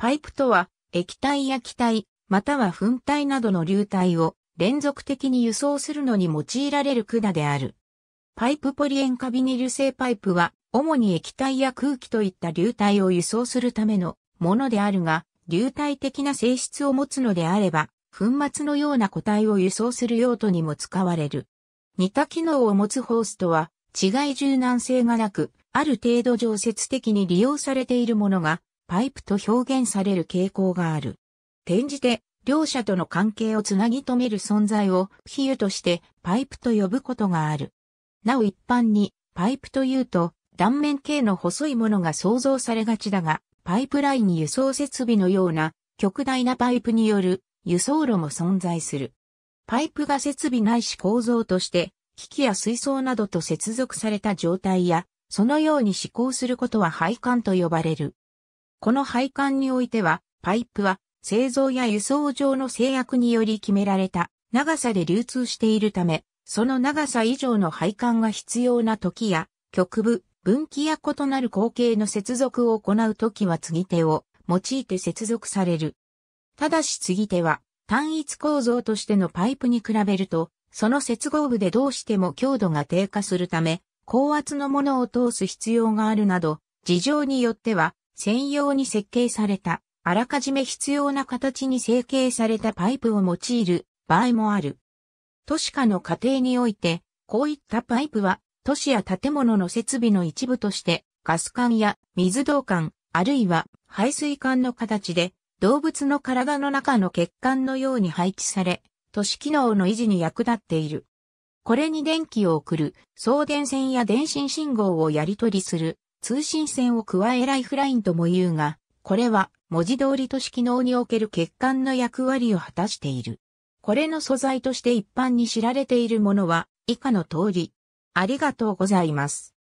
パイプとは、液体や気体、または粉体などの流体を連続的に輸送するのに用いられる管である。パイプポリエンカビニル製パイプは、主に液体や空気といった流体を輸送するためのものであるが、流体的な性質を持つのであれば、粉末のような固体を輸送する用途にも使われる。似た機能を持つホースとは、違い柔軟性がなく、ある程度常設的に利用されているものがパイプと表現される傾向がある。転じて、両者との関係をつなぎ止める存在を比喩としてパイプと呼ぶことがある。なお一般にパイプというと断面系の細いものが想像されがちだが、パイプライン輸送設備のような極大なパイプによる輸送路も存在する。パイプが設備ないし構造として機器や水槽などと接続された状態や、そのように思考することは配管と呼ばれる。この配管においては、パイプは製造や輸送上の制約により決められた長さで流通しているため、その長さ以上の配管が必要な時や、局部、分岐や異なる口径の接続を行う時は継ぎ手を用いて接続される。ただし継ぎ手は単一構造としてのパイプに比べると、その接合部でどうしても強度が低下するため、高圧のものを通す必要があるなど、事情によっては専用に設計された、あらかじめ必要な形に成形されたパイプを用いる場合もある。都市化の過程において、こういったパイプは、都市や建物の設備の一部として、ガス管や水道管、あるいは排水管の形で、動物の体の中の血管のように配置され、都市機能の維持に役立っている。これに電気を送る、送電線や電信信号をやり取りする、通信線を加えライフラインとも言うが、これは文字通り都市機能における欠陥の役割を果たしている。これの素材として一般に知られているものは以下の通り。ありがとうございます。